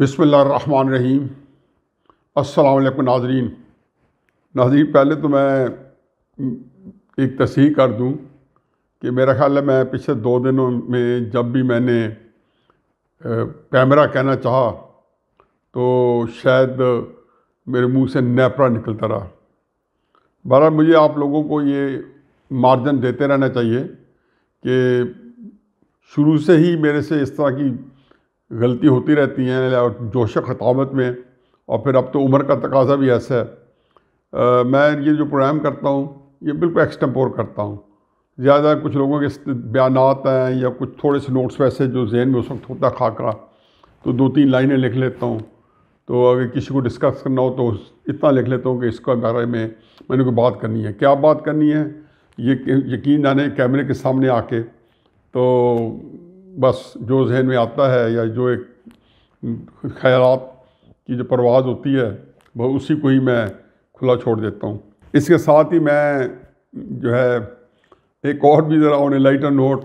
रहीम अल्लाम नाजरीन नाजरीन पहले तो मैं एक तस्ह कर दूं कि मेरा ख़्याल है मैं पिछले दो दिनों में जब भी मैंने पैमरा कहना चाहा तो शायद मेरे मुंह से नेपरा निकलता रहा बहरा मुझे आप लोगों को ये मार्जन देते रहना चाहिए कि शुरू से ही मेरे से इस तरह की गलती होती रहती हैं जोश खतावत में और फिर अब तो उम्र का तकाजा भी ऐसा है आ, मैं ये जो प्रोग्राम करता हूँ ये बिल्कुल एक्सटम्पोर करता हूँ ज़्यादा कुछ लोगों के बयान हैं या कुछ थोड़े से नोट्स वैसे जो जहन में उस वक्त होता खाकरा तो दो तीन लाइनें लिख लेता हूँ तो अगर किसी को डिस्कस करना हो तो इतना लिख लेता हूँ कि इसके बारे में मैंने कोई बात करनी है क्या बात करनी है ये यकीन आने कैमरे के सामने आके तो बस जो जहन में आता है या जो एक ख्याल की जो परवाज होती है वह उसी को ही मैं खुला छोड़ देता हूँ इसके साथ ही मैं जो है एक और भी ज़रा ऑन ए लाइटर नोट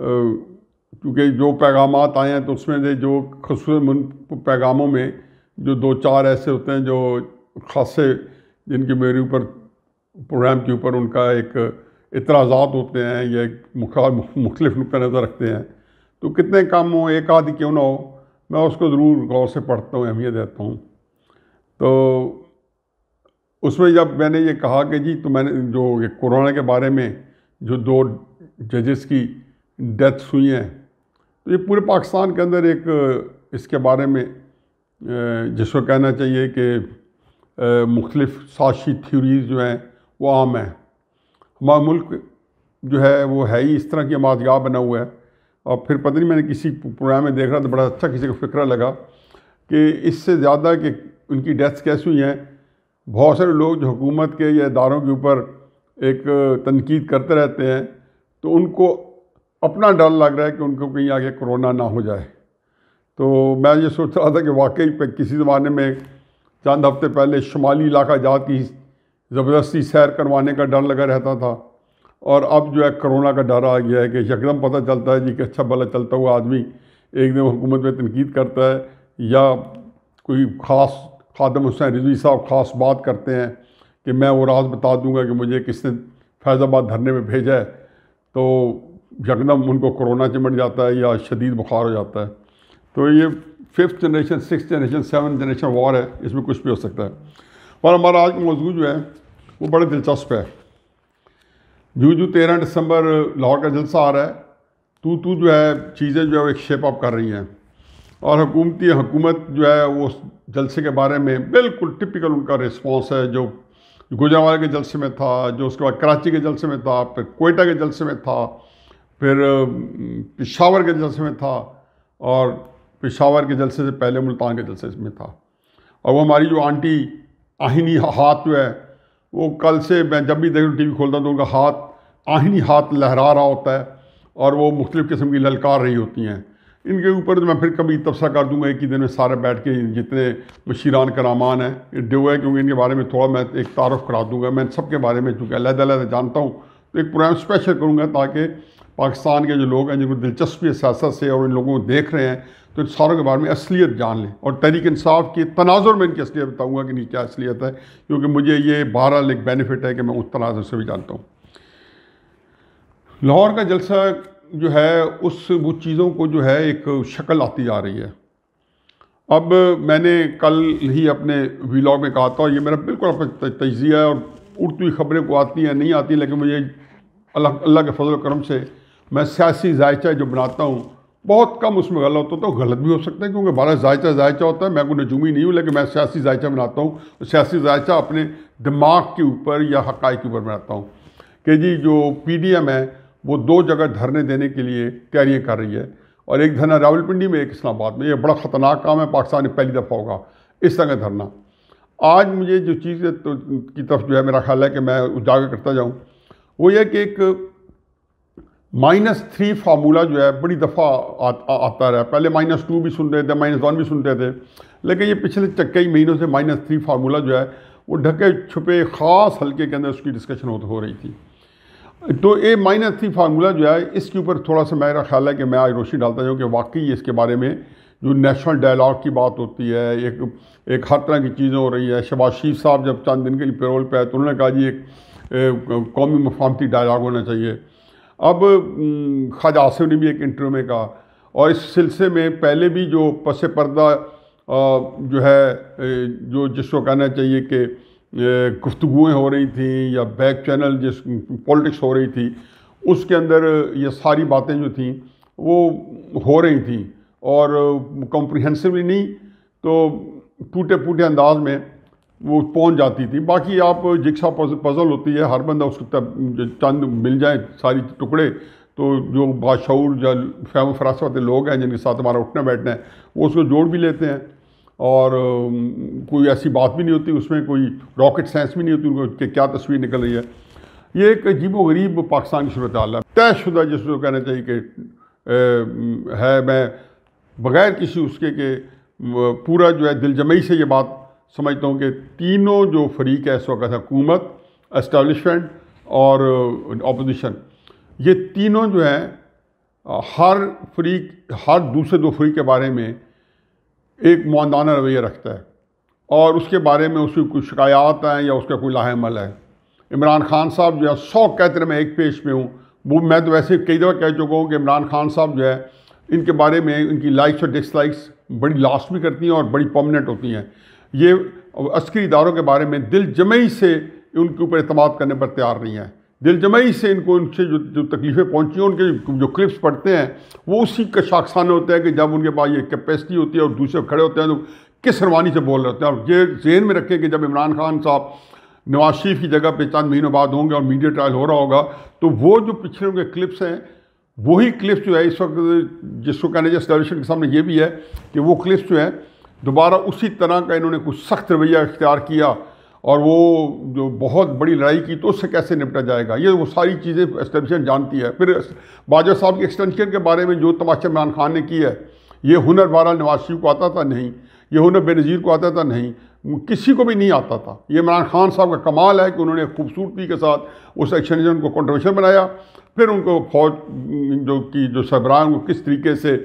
क्योंकि जो पैगाम आए हैं तो उसमें से जो खसूस पैगामों में जो दो चार ऐसे होते हैं जो खासे जिनके मेरे ऊपर प्रोग्राम के ऊपर उनका एक इतराज़ात होते हैं या मुखा मुख्तलिफ नुक़ नज़र रखते हैं तो कितने काम हों एक आदि क्यों ना हो मैं उसको ज़रूर गौर से पढ़ता हूँ अहमियत देता हूँ तो उसमें जब मैंने ये कहा कि जी तो मैंने जो ये कोरोना के बारे में जो दो जजेस की डेथ्स हुई हैं तो ये पूरे पाकिस्तान के अंदर एक इसके बारे में जिसको कहना चाहिए कि मुख्तलिफ साशी थ्योरीज जो हैं वो आम हैं हमारा मुल्क जो है वो है ही इस तरह की आमादगाह बना हुआ है और फिर पता नहीं मैंने किसी प्रोग्राम में देख रहा था तो बड़ा अच्छा किसी को फिक्र लगा कि इससे ज़्यादा कि उनकी डेथ्स कैसी हुई हैं बहुत सारे लोग जो हुकूमत के या इदारों के ऊपर एक तनकीद करते रहते हैं तो उनको अपना डर लग रहा है कि उनको कहीं आगे कोरोना ना हो जाए तो मैं ये सोच रहा था कि वाकई पे किसी ज़माने में चंद हफ्ते पहले शुमाली इलाका जात की ज़बरदस्ती सैर करवाने का डर लगा रहता था और अब जो है कोरोना का डर आ गया है कि यकदम पता चलता है जी कि अच्छा भला चलता हुआ आदमी एक दिन हुकूमत में तनकीद करता है या कोई ख़ास खादम हुसैन रिजवी साहब ख़ास बात करते हैं कि मैं वो राज बता दूंगा कि मुझे किसने फैज़ाबाद धरने में भेजा है तो यकदम उनको कोरोना चिमट जाता है या शदीद बुखार हो जाता है तो ये fifth generation six generation seven generation war है इसमें कुछ भी हो सकता है और हमारा आज का मौजूद जो है वो बड़े दिलचस्प है जू जू तेरह दिसंबर लाहौर का जलसा आ रहा है तू तू जो है चीज़ें जो है वो एक शेप अप कर रही हैं और हुकूमती हुकूमत जो है वो उस जलसे के बारे में बिल्कुल टिपिकल उनका रिस्पॉन्स है जो गुजरावाल के जलसे में था जो उसके बाद कराची के जलसे में था फिर कोयटा के जलसे में था फिर पिशावर के जलसे में था और पिशावर के जलसे से पहले मुल्तान के जलसे में था और वो हमारी जो आंटी आहिनी हाथ जो है वो कल से मैं जब भी देखूँ टी वी खोलता हूँ तो उनका हाथ आहनी हाथ लहरा रहा होता है और वो मुख्तलिफ़ किस्म की ललकार रही होती हैं इनके ऊपर तो मैं फिर कभी तबसा कर दूंगा एक ही दिन में सारे बैठ के जितने मशीरान करामान हैं ड्यू है क्योंकि इनके बारे में थोड़ा मैं एक तारफ़ करा दूंगा मैं सबके बारे में चूँकि अलहदा जानता हूँ तो एक प्रोग्राम स्पेशल करूँगा ताकि पाकिस्तान के जो लोग हैं जिनको दिलचस्पी है सियासत से और इन लोगों को देख रहे हैं तो इन सारों के बारे में असलियत जान लें और तहरीक इंसाफ के तनाजुर में इनकी असलियत बताऊँगा कि नहीं क्या असलियत है क्योंकि मुझे ये बहरहाल एक बेनिफिट है कि मैं उस तनाजुर से भी जानता हूँ लाहौर का जलसा जो है उस वो चीज़ों को जो है एक शक्ल आती जा रही है अब मैंने कल ही अपने वीलॉग में कहा था और ये मेरा बिल्कुल अपना तजिया है और उर्दू खबरें को आती हैं नहीं आती लेकिन मुझे अल्लाह अल्लाह के फजल करम से मैं सियासी जायचा जो बनाता हूँ बहुत कम उसमें गलत होता है तो गलत भी हो सकता है क्योंकि भारत जायचा जायचा होता है मैं कोई नजूमी नहीं हूँ लेकिन मैं सियासी जायचा बनाता हूँ सियासी जायचा अपने दिमाग के ऊपर या हक़ के ऊपर बनाता हूँ कि जी जो पी डी एम है वो दो जगह धरने देने के लिए तैयारियाँ कर रही है और एक धरना रावलपिंडी में एक इस्लामाबाद में ये बड़ा ख़तरनाक काम है पाकिस्तान में पहली दफ़ा होगा इस तरह का धरना आज मुझे जो चीज़ तो की तरफ जो है मेरा ख्याल है कि मैं उजागर करता जाऊँ वो ये कि एक माइनस थ्री फार्मूला जो है बड़ी दफ़ा आ, आ, आता रहा पहले माइनस टू भी सुन रहे थे माइनस वन भी सुनते थे लेकिन ये पिछले कई महीनों से माइनस थ्री फार्मूला जो है वो ढके छुपे ख़ास हल्के के अंदर उसकी डिस्कशन हो, हो रही थी तो ये माइनस थ्री फार्मूला जो है इसके ऊपर थोड़ा सा मेरा ख्याल है कि मैं आज रोशनी डालता जाऊँ कि वाकई इसके बारे में जो नेशनल डायलॉग की बात होती है एक एक हर तरह की चीज़ें हो रही है शबाज शीफ साहब जब चंद दिन के लिए पेरोल पे आए तो उन्होंने कहा जी एक कौमी मफामती डायलॉग होना चाहिए अब ख्वाजा आसिफ ने भी एक इंटरव्यू में कहा और इस सिलसिले में पहले भी जो पस पर्दा जो है जो जिसको कहना चाहिए कि गुफ्तगुएँ हो रही थी या बैक चैनल जिस पॉलिटिक्स हो रही थी उसके अंदर ये सारी बातें जो थी वो हो रही थी और कॉम्प्रिहेंसिवली नहीं तो टूटे फूटे अंदाज में वो पहुंच जाती थी बाकी आप जिक्सा पजल होती है हर बंदा उसको चंद मिल जाए सारी टुकड़े तो जो बाशूर या फैम फरासत लोग हैं जिनके साथ हमारा उठना बैठना है वो उसको जोड़ भी लेते हैं और कोई ऐसी बात भी नहीं होती उसमें कोई रॉकेट साइंस भी नहीं होती उनको कि क्या तस्वीर निकल रही है ये एक अजीब व गरीब पाकिस्तान की सूरत हाल है तयशुदा जिसको कहना चाहिए कि है मैं बग़ैर किसी उसके के पूरा जो है दिलजमई से ये बात समझता हूँ कि तीनों जो फरीक है इस वक्त हुकूमत इस्टबलिशमेंट और अपोजिशन uh, ये तीनों जो है uh, हर फरीक हर दूसरे दो फरीक के बारे में एक मानदाना रवैया रखता है और उसके बारे में उसकी कुछ शिकायत हैं या उसका कोई लाहेमल है इमरान खान साहब जो है सौ कहते मैं एक पेश में हूँ वो मैं तो वैसे कई दफ़ा कह चुका हूँ कि इमरान खान साहब जो है इनके बारे में इनकी लाइक्स और डिसलाइक्स बड़ी लास्ट भी करती हैं और बड़ी परमानेंट होती हैं ये अस्करी इदारों के बारे में दिल जमई से उनके ऊपर अतमाद करने पर तैयार नहीं है दिल जमई से इनको उनसे जो जो तकलीफ़ें पहुँची हैं उनके जो क्लिप्स पढ़ते हैं वो उसी का शाखसान होता है कि जब उनके पास ये कैपेसिटी होती है और दूसरे खड़े होते हैं तो किस रवानी से बोल रहे होते हैं और ये जहन में रखें कि जब इमरान खान साहब नवाज शरीफ की जगह पर चंद महीनों बाद होंगे और मीडिया ट्रायल हो रहा होगा तो वो जो पिछले उनके क्लिप्स हैं वही क्लिप्स जो है इस वक्त जिसको कहने जाए टेलीविजन के सामने ये भी है कि वो क्लिप्स जो हैं दोबारा उसी तरह का इन्होंने कुछ सख्त रवैया इख्तियार किया और वो जो बहुत बड़ी लड़ाई की तो उससे कैसे निपटा जाएगा ये वो सारी चीज़ें एस्टेब्लिशमेंट जानती है फिर बाजवा साहब के एक्सटेंशन के बारे में जो तमाशा इमरान खान ने किया है ये हुनर बारा नवाज को आता था नहीं ये हुनर बेनज़ीर को आता था नहीं किसी को भी नहीं आता था ये इमरान खान साहब का कमाल है कि उन्होंने खूबसूरती के साथ उस एक्सटेंशन को कॉन्ट्रोवर्शल बनाया फिर उनको फौज जो कि जो सरबराह उनको किस तरीके से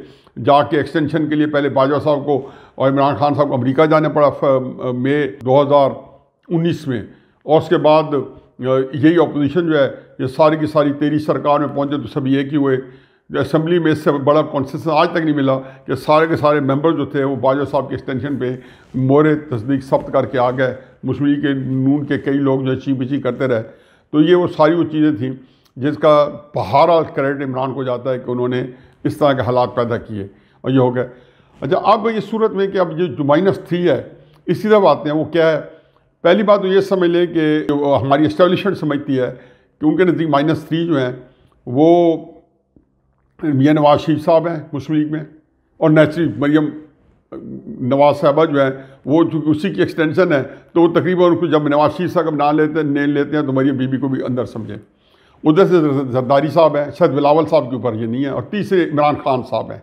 जाके एक्सटेंशन के लिए पहले बाजवा साहब को और इमरान खान साहब को अमेरिका जाना पड़ा मई 2019 में और उसके बाद यही अपोजिशन जो है ये सारी की सारी तेरी सरकार में पहुंचे तो सभी एक ही हुए असम्बली में इससे बड़ा कॉन्सेंस आज तक नहीं मिला कि सारे के सारे मेंबर जो थे वो बाजवा साहब के एक्सटेंशन पे मोरे तस्दीक सब्त करके आ गए मुस्लिम के नून के कई लोग जो बिची करते रहे तो ये वो सारी वो चीज़ें थी जिसका बहारा क्रेडिट इमरान को जाता है कि उन्होंने इस तरह के हालात पैदा किए और ये हो गए अच्छा अब ये सूरत में कि अब ये जो माइनस थ्री है इसी तरह आते हैं वो क्या है पहली बात तो ये समझ लें कि हमारी इस्टेब्लिशमेंट समझती है कि उनके नज़दीक माइनस थ्री जो हैं वो मियाँ नवाज शरीफ साहब हैं मुस्लिम लीग में और नैसरी मरियम नवाज साहबा जो है वो चूँकि उसी की एक्सटेंशन है तो तकरीबन उनको जब नवाज शरीफ साहब नाम लेते हैं नैन लेते हैं तो मरियम बीबी को भी अंदर समझें उधर से जरदारी साहब हैं शायद बिलावल साहब के ऊपर ये नहीं है और तीसरे इमरान खान साहब हैं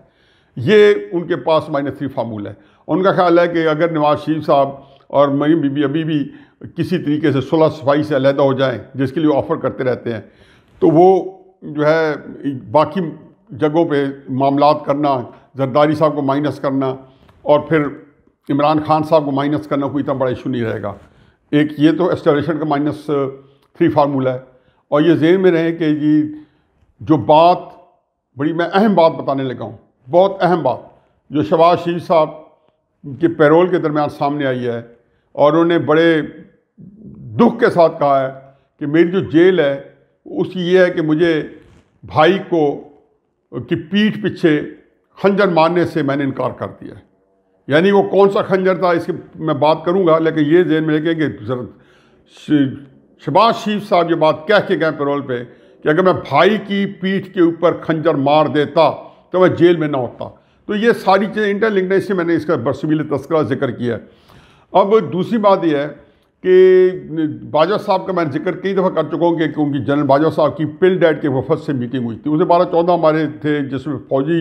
ये उनके पास माइनस थ्री फार्मूला है उनका ख्याल है कि अगर नवाज शरीफ साहब और मई बीबी अभी भी किसी तरीके से सुलह सफाई से अलहदा हो जाएं जिसके लिए ऑफ़र करते रहते हैं तो वो जो है बाकी जगहों पे मामला करना जरदारी साहब को माइनस करना और फिर इमरान खान साहब को माइनस करना कोई इतना बड़ा इशू नहीं रहेगा एक ये तो एस्टोरेशन का माइनस थ्री फार्मूला है और ये जेन में रहे कि जी जो बात बड़ी मैं अहम बात बताने लगा हूँ बहुत अहम बात जो शबाज शरीफ साहब के पैरोल के दरमियान सामने आई है और उन्होंने बड़े दुख के साथ कहा है कि मेरी जो जेल है उसकी ये है कि मुझे भाई को की पीठ पीछे खंजर मारने से मैंने इनकार कर दिया है यानी वो कौन सा खंजर था इसकी मैं बात करूँगा लेकिन ये जेन में रखें कि शबाज शरीफ साहब ये बात कह के गए पेरोल पे कि अगर मैं भाई की पीठ के ऊपर खंजर मार देता तो मैं जेल में ना होता तो ये सारी चीज़ें इंटरलिंक्ड से मैंने इसका बरसमील तस्करा जिक्र किया है अब दूसरी बात यह है कि बाजवा साहब का मैंने जिक्र कई दफ़ा कर चुका हूँ कि क्योंकि जनरल बाजवा साहब की पिल डैड के वफद से मीटिंग हुई थी उसमें बारह चौदह हमारे थे जिसमें फौजी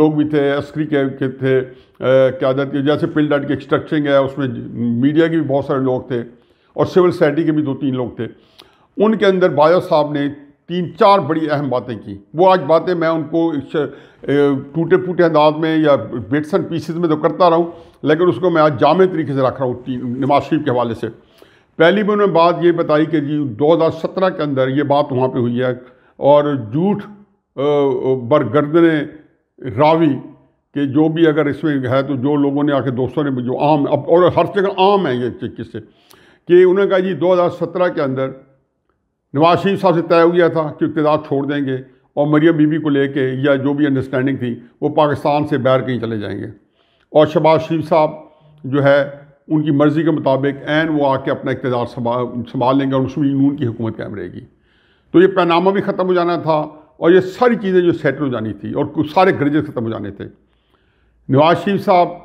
लोग भी थे अस्करी के, के थे क्या कहते जैसे पिल डैड की स्ट्रक्चरिंग है उसमें मीडिया के भी बहुत सारे लोग थे और सिविल सोसाइटी के भी दो तीन लोग थे उनके अंदर बाजा साहब ने तीन चार बड़ी अहम बातें की वो आज बातें मैं उनको टूटे फूटे अंदाज में या बिट्स एंड पीसेज में तो करता रहा हूँ लेकिन उसको मैं आज जामे तरीके से रख रहा हूँ नवाज शरीफ के हवाले से पहली भी उन्होंने बात ये बताई कि जी 2017 के अंदर ये बात वहाँ पे हुई है और झूठ बरगर्दने रावी के जो भी अगर इसमें है तो जो लोगों ने आके दोस्तों ने जो आम अब और हर जगह आम है ये किस्से कि उन्होंने कहा जी 2017 के अंदर नवाज शरीफ साहब से तय हो गया था कि इकतदार छोड़ देंगे और मरियम बीबी को लेके या जो भी अंडरस्टैंडिंग थी वो पाकिस्तान से बाहर कहीं चले जाएंगे और शबाज शरीफ साहब जो है उनकी मर्ज़ी के मुताबिक एन वो आके अपना इकतदार संभाल लेंगे और उसमें नून की हुकूमत कायम रहेगी तो ये पैनामा भी ख़त्म हो जाना था और ये सारी चीज़ें जो सेटल हो जानी थी और कुछ सारे ग्रजेस ख़त्म हो जाने थे नवाज शरीफ साहब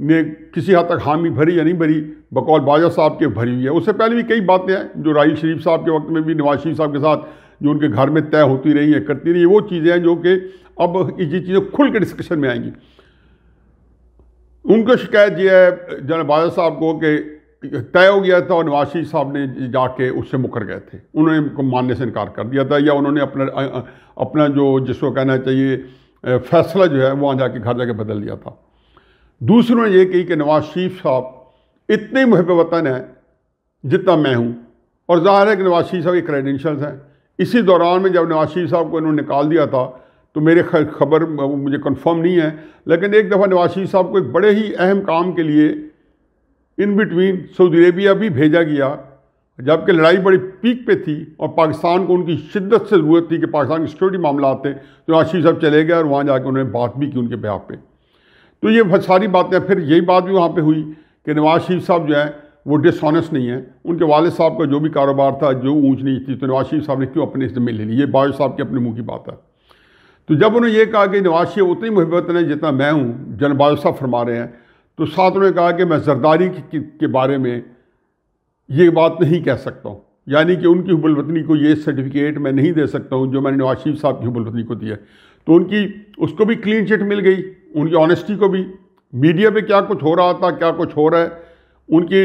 ने किसी हद तक हामी भरी या नहीं भरी बकौल बाजा साहब के भरी हुई है उससे पहले भी कई बातें हैं जो राहल शरीफ साहब के वक्त में भी नवाज शरीफ साहब के साथ जो उनके घर में तय होती रही है करती रही है वो चीज़ें हैं जो कि अब ये चीज़ें खुल के डिस्कशन में आएंगी उनका शिकायत ये है जन बाजा साहब को कि तय हो गया था और नवाज शरीफ साहब ने जाके उससे मुकर गए थे उन्होंने उनको मानने से इनकार कर दिया था या उन्होंने अपना अपना जो जिसको कहना चाहिए फैसला जो है वहाँ जाके घर जाके बदल दिया था दूसरों ने यह कही कि नवाज शरीफ साहब इतने मुहब वतन हैं जितना मैं हूँ और ज़ाहिर है कि नवाज शरीफ साहब के क्रेडेंशल्स हैं इसी दौरान में जब नवाज शरीफ साहब को इन्होंने निकाल दिया था तो मेरे खबर मुझे कन्फर्म नहीं है लेकिन एक दफ़ा नवाज शरीफ साहब को एक बड़े ही अहम काम के लिए इन बिटवीन सऊदी अरेबिया भी भेजा गया जबकि लड़ाई बड़ी पीक पे थी और पाकिस्तान को उनकी शिद्दत से ज़रूरत थी कि पाकिस्तान के सिक्योरिटी मामला आते तो नवाज शरीफ साहब चले गए और वहाँ जाकर उन्होंने बात भी की उनके ब्याह पर तो ये सारी बातें फिर यही बात भी वहाँ पर हुई कि नवाज शरीफ साहब जो है वो डिसऑनेस्ट नहीं है उनके वाले साहब का जो भी कारोबार था जो ऊँच नीच थी तो नवाज शरीफ साहब ने क्यों अपने जिम्मे ले ली ये बाज साहब के अपने मुँह की बात है तो जब उन्होंने ये कहा कि नवाज शरीफ उतनी मुहबत है जितना मैं हूँ जन बाज साहब फरमा रहे हैं तो साथ उन्होंने कहा कि मैं जरदारी के बारे में ये बात नहीं कह सकता हूँ यानी कि उनकी हुबुलवतनी को ये सर्टिफिकेट मैं नहीं दे सकता हूँ जो मैंने नवाज शरीफ साहब की हुबुलवतनी को दी है तो उनकी उसको भी क्लीन चिट मिल गई उनकी ऑनेस्टी को भी मीडिया पे क्या कुछ हो रहा था क्या कुछ हो रहा है उनकी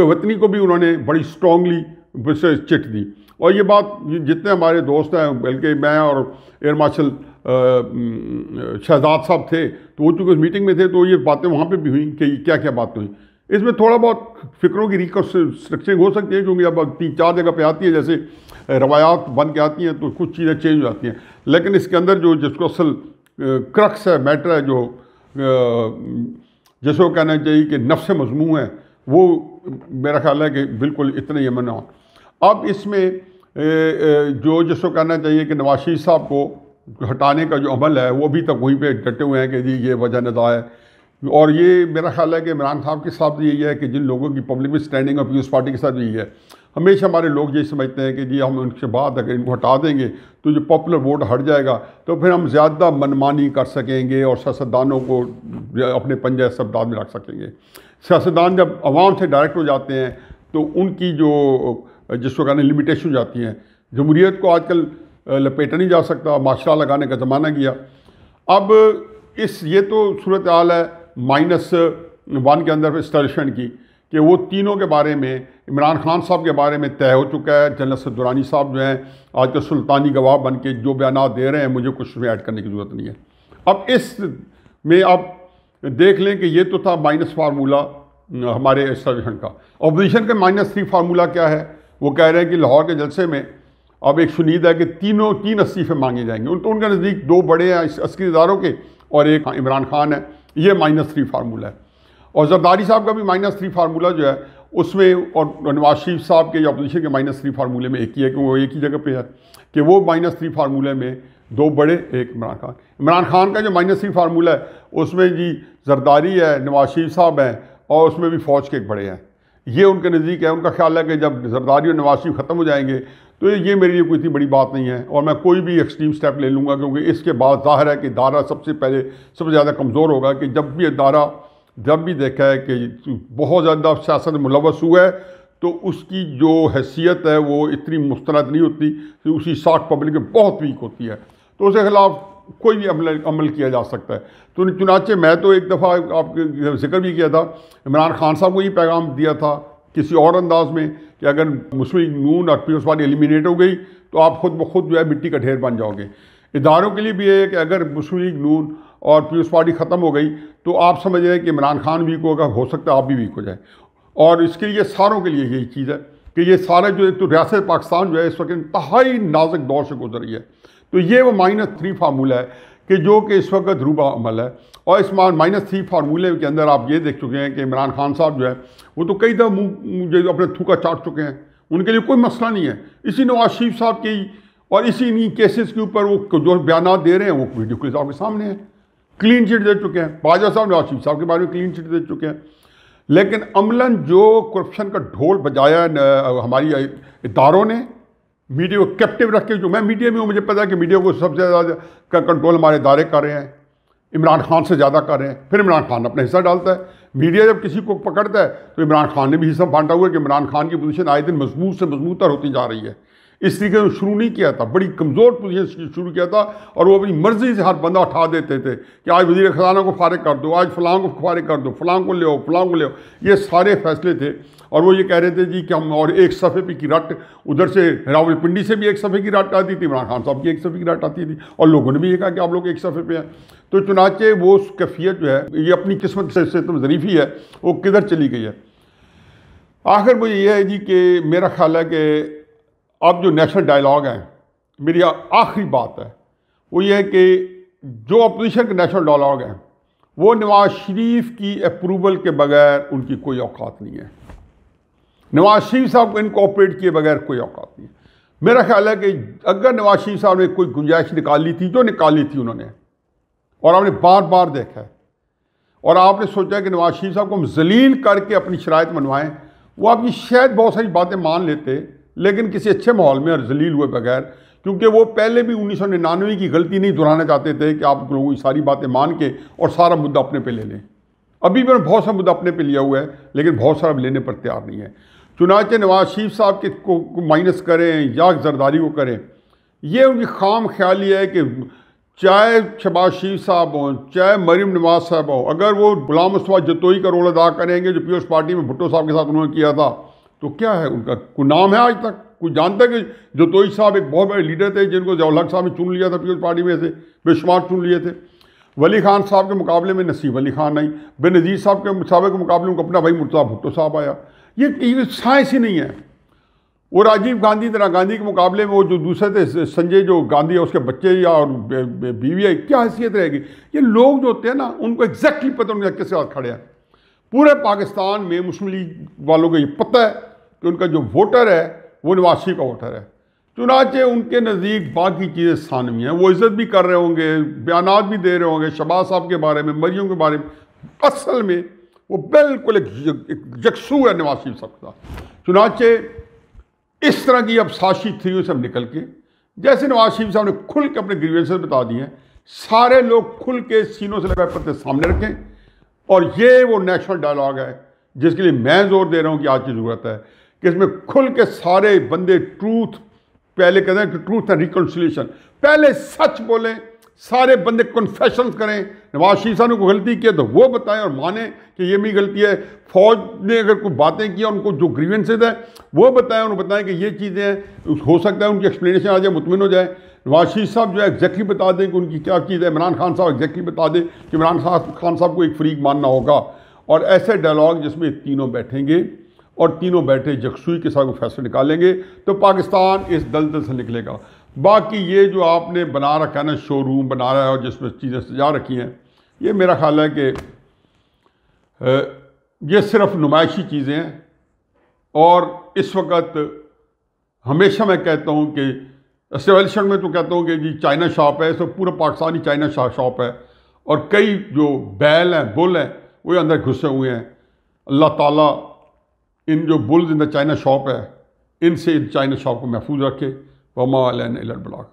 बेवतनी को भी उन्होंने बड़ी स्ट्रांगली से चिट दी और ये बात जितने हमारे दोस्त हैं बल्कि मैं और एयर मार्शल शहजाद साहब थे तो वो चूँकि उस मीटिंग में थे तो ये बातें वहाँ पे भी हुई कि क्या क्या बातें हुई इसमें थोड़ा बहुत फिक्रों की रिकन्स्ट्रक्शन हो सकती है क्योंकि अब तीन चार जगह पे आती है जैसे रवायात बन के आती हैं तो कुछ चीज़ें चेंज हो जाती हैं लेकिन इसके अंदर जो जिसको असल क्रक्स है मैटर है जो जिसको कहना चाहिए कि नफ्स मजमू है वो मेरा ख्याल है कि बिल्कुल इतने ही मना अब इसमें जो जिसको कहना चाहिए कि नवाज शरीफ साहब को हटाने का जो अमल है वो अभी तक वहीं पे डटे हुए हैं कि जी ये वजह नदा है और ये मेरा ख्याल है कि इमरान साहब के साथ भी यही है कि जिन लोगों की पब्लिक में स्टैंडिंग और पीपल्स पार्टी के साथ भी यही है हमेशा हमारे लोग ये समझते हैं कि जी हम उनके बाद अगर इनको हटा देंगे तो जो पॉपुलर वोट हट जाएगा तो फिर हम ज़्यादा मनमानी कर सकेंगे और सियासतदानों को अपने पंजा शब्दात में रख सकेंगे सियासतदान जब आवाम से डायरेक्ट हो जाते हैं तो उनकी जो जिसको कहने लिमिटेशन जाती हैं जमहूरीत को आजकल लपेटा नहीं जा सकता माशरा लगाने का ज़माना गया अब इस ये तो सूरत हाल है माइनस वन के अंदर स्टर्शन की कि वो तीनों के बारे में इमरान खान साहब के बारे में तय हो चुका है जनरल सदुरानी साहब जो हैं आज के सुल्तानी गवाह बन के जो बयान दे रहे हैं मुझे कुछ में ऐड करने की ज़रूरत नहीं है अब इस में आप देख लें कि ये तो था माइनस फार्मूला हमारे सर्वेक्षण का ऑपोजिशन का माइनस थ्री फार्मूला क्या है वो कह रहे हैं कि लाहौर के जलसे में अब एक सुनीद है कि तीनों तीन अस्तीफे मांगे जाएंगे उन तो उनके नज़दीक दो बड़े हैं अस्करी इदारों के और एक इमरान खान है ये माइनस थ्री फार्मूला है और जरदारी साहब का भी माइनस थ्री फार्मूला जो है उसमें और नवाज शरीफ साहब के अपोजिशन के माइनस थ्री फार्मूले में एक ही है कि वो एक ही जगह पे है कि वो माइनस थ्री फार्मूले में दो बड़े एक इमरान खान इमरान खान का जो माइनस थ्री फार्मूला है उसमें जी जरदारी है नवाज शरीफ साहब हैं और उसमें भी फ़ौज के एक बड़े हैं ये उनके नज़दीक है उनका ख्याल है कि जब जरदारी और नवाज शरीफ ख़त्म हो जाएंगे तो ये मेरे लिए कोई इतनी बड़ी बात नहीं है और मैं कोई भी एक्सट्रीम स्टेप ले लूँगा क्योंकि इसके बाद जाहिर है कि दारा सबसे पहले सबसे ज़्यादा कमज़ोर होगा कि जब भी दारा जब भी देखा है कि बहुत ज़्यादा शासन मुलवस हुआ है तो उसकी जो हैसियत है वो इतनी मुस्तरद नहीं होती कि उसी शॉर्ट पब्लिक बहुत वीक होती है तो उसके ख़िलाफ़ कोई भी अमल अमल किया जा सकता है तो चुनाचे मैं तो एक दफ़ा आपके जिक्र भी किया था इमरान खान साहब को ये पैगाम दिया था किसी और अंदाज में कि अगर मुस्लिम नून और पीपल्स पार्टी एलिमिनेट हो गई तो आप खुद ब खुद जो है मिट्टी का ढेर बन जाओगे इदारों के लिए भी है कि अगर मुस्लिम नून और पीपल्स पार्टी ख़त्म हो गई तो आप समझ रहे हैं कि इमरान खान वीक होगा हो सकता है आप भी वीक हो जाए और इसके लिए सारों के लिए यही चीज़ है कि ये सारा जो तो रियासत पाकिस्तान जो है इस वक्त इंतहाई नाजुक दौर से गुजर रही है तो ये वो माइनस थ्री फार्मूला है कि जो कि इस वक्त रूबा अमल है और इस माइनस थ्री फार्मूले के अंदर आप ये देख चुके हैं कि इमरान खान साहब जो है वो तो कई दफ़ा मुँह जो अपने थूका चाट चुके हैं उनके लिए कोई मसला नहीं है इसी नवाज शरीफ साहब की और इसी इन्हीं केसेस के ऊपर वो जो बयान दे रहे हैं वो वीडियो क्लिप आपके सामने है क्लीन चिट दे चुके हैं बाजवा साहब ने आशीफ साहब के बारे में क्लीन चिट दे चुके हैं लेकिन अमलन जो करप्शन का ढोल बजाया हमारी इदारों ने मीडिया को कैप्टिव रख के जो मैं मीडिया में हूँ मुझे पता है कि मीडिया को सबसे ज़्यादा का कंट्रोल हमारे इदारे कर रहे हैं इमरान खान से ज़्यादा कर रहे हैं फिर इमरान खान अपना हिस्सा डालता है मीडिया जब किसी को पकड़ता है तो इमरान खान ने भी हिस्सा बांटा हुआ है कि इमरान खान की पोजीशन आए दिन मजबूत से मजबूत होती जा रही है इस तरीके से शुरू नहीं किया था बड़ी कमज़ोर पोजीशन से शुरू किया था और वो अपनी मर्ज़ी से हर बंदा उठा देते थे कि आज वजीर खजाना को फारग कर दो आज फलां को फारग कर दो फलां को ले आओ फलां को ले आओ ये सारे फैसले थे और वो ये कह रहे थे जी कि हम और एक सफ़े पे की रट उधर से रावलपिंडी से भी एक सफ़े की रट आती थी इमरान खान साहब की एक सफ़े की रट आती थी और लोगों ने भी ये कहा कि आप लोग एक सफ़े पर हैं तो चुनाचे वो कैफियत जो है ये अपनी किस्मत से तो ज़रीफी है वो किधर चली गई है आखिर मुझे यह है जी कि मेरा ख्याल है कि अब जो नेशनल डायलॉग हैं मेरी आखिरी बात है वो ये है कि जो अपोजिशन के नेशनल डायलॉग हैं वो नवाज शरीफ की अप्रूवल के बगैर उनकी कोई औकात नहीं है नवाज शरीफ साहब को इनकॉपरेट किए बगैर कोई औकात नहीं है मेरा ख्याल है कि अगर नवाज शरीफ साहब ने कोई गुंजाइश निकाली थी जो निकाली थी उन्होंने और आपने बार बार देखा है और आपने सोचा कि नवाज शरीफ साहब को हम जलील करके अपनी शराय मनवाएं वो आपकी शायद बहुत सारी बातें मान लेते लेकिन किसी अच्छे माहौल में और जलील हुए बगैर क्योंकि वो पहले भी उन्नीस सौ निन्यानवे की गलती नहीं दोहराना चाहते थे कि आप लोगों की सारी बातें मान के और सारा मुद्दा अपने पे ले लें अभी भी बहुत सा मुद्दा अपने पे लिया हुआ है लेकिन बहुत सारा लेने पर तैयार नहीं है चुनाचे नवाज शरीफ साहब के को, को माइनस करें या जरदारी को करें ये उनकी खाम ख्याल ये है कि चाहे शबाज शरीफ साहब हों चाहे मरीम नवाज साहब हों अगर वो गुलाम मुस्तफ़ा जतोई का रोल अदा करेंगे जो पीपल्स पार्टी में भुट्टो साहब के साथ उन्होंने किया था तो क्या है उनका कोई नाम है आज तक कोई है कि जो तो साहब एक बहुत बड़े लीडर थे जिनको जवाहर साहब ने चुन लिया था पीपल्स पार्टी में से बेशुमार चुन लिए थे वली खान साहब के मुकाबले में नसीब अली खान आई बे नजीर साहब के साहब के मुकाबले में अपना भाई मुर्तजा भुट्टो साहब आया ये, साइंस ही नहीं है वो राजीव गांधी इंदिरा गांधी के मुकाबले में वो जो दूसरे थे संजय जो गांधी है उसके बच्चे या और बीवी क्या हैसियत रहेगी ये लोग जो होते हैं ना उनको एग्जैक्टली पता उनके किसके साथ खड़े हैं पूरे पाकिस्तान में मुस्लिम लीग वालों को ये पता है कि उनका जो वोटर है वो शरीफ का वोटर है चुनाचे उनके नज़दीक बाकी चीज़ें सानवी हैं वो इज़्ज़त भी कर रहे होंगे बयान भी दे रहे होंगे शबाज साहब के बारे में मरीजों के बारे में असल में वो बिल्कुल एक, है नवाज है साहब सबका चुनाचे इस तरह की अब साशी थ्रियों से हम निकल के जैसे नवाज शरीफ साहब ने खुल के अपने ग्रीवेंसेस बता दिए हैं सारे लोग खुल के सीनों से लगाए पत्ते सामने रखें और ये वो नेशनल डायलॉग है जिसके लिए मैं जोर दे रहा हूँ कि आज की ज़रूरत है कि इसमें खुल के सारे बंदे ट्रूथ पहले कहते हैं कि ट्रूथ एंड रिकन्सिलेशन पहले सच बोलें सारे बंदे कन्फेशन करें नवाज शरीफ साहब ने कोई गलती की है तो वो बताएं और माने कि ये मेरी गलती है फौज ने अगर कोई बातें की उनको जो ग्रीवेंसेज है वो बताएं उन्हें बताएं कि ये चीज़ें हो सकता है उनकी एक्सप्लेनेशन आ जाए मुतमिन हो जाए नवाज शरीफ साहब जो एग्जैक्टली बता दें कि उनकी क्या चीज़ है इमरान खान साहब एग्जैक्टली बता दें कि इमरान खान खान साहब को एक फरीक मानना होगा और ऐसे डायलॉग जिसमें तीनों बैठेंगे और तीनों बैठे जकसुई के साथ फैसले निकालेंगे तो पाकिस्तान इस दलदल से निकलेगा बाकी ये जो आपने बना रखा है ना शोरूम बना रहा है और जिसमें चीज़ें सजा रखी हैं ये मेरा ख्याल है कि ये सिर्फ नुमाइशी चीज़ें हैं और इस वक्त हमेशा मैं कहता हूँ कि एस्टेब्लिशमेंट में तो कहता हूँ कि जी चाइना शॉप है सब पूरा पाकिस्तानी चाइना शॉप है और कई जो बैल हैं बुल हैं वो अंदर घुसे हुए हैं अल्लाह ताला इन जो bulls in the china shop है इनसे इन चाइना शॉप को महफूज रखे वमा अलैन ब्लॉक